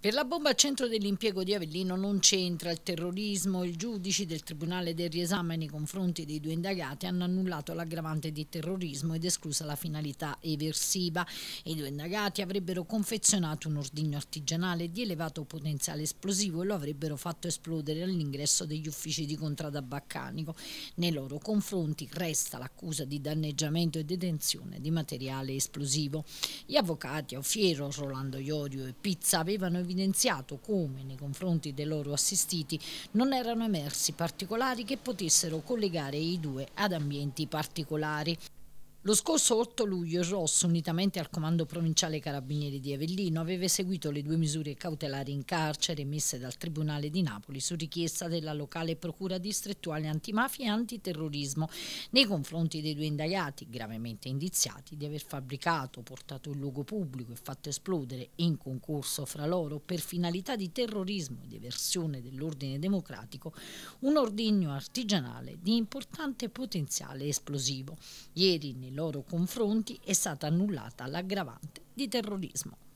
Per la bomba al centro dell'impiego di Avellino non c'entra il terrorismo. I giudici del Tribunale del Riesame nei confronti dei due indagati hanno annullato l'aggravante di terrorismo ed esclusa la finalità eversiva. I due indagati avrebbero confezionato un ordigno artigianale di elevato potenziale esplosivo e lo avrebbero fatto esplodere all'ingresso degli uffici di contrada Baccanico. Nei loro confronti resta l'accusa di danneggiamento e detenzione di materiale esplosivo. Gli avvocati Ofiero, Rolando Iorio e Pizza avevano evidenziato come nei confronti dei loro assistiti non erano emersi particolari che potessero collegare i due ad ambienti particolari. Lo scorso 8 luglio il Rosso, unitamente al Comando Provinciale Carabinieri di Avellino, aveva eseguito le due misure cautelari in carcere emesse dal Tribunale di Napoli su richiesta della locale Procura distrettuale antimafia e antiterrorismo nei confronti dei due indagati, gravemente indiziati, di aver fabbricato, portato in luogo pubblico e fatto esplodere in concorso fra loro per finalità di terrorismo e diversione dell'ordine democratico un ordigno artigianale di importante potenziale esplosivo. Ieri, nei loro confronti è stata annullata l'aggravante di terrorismo.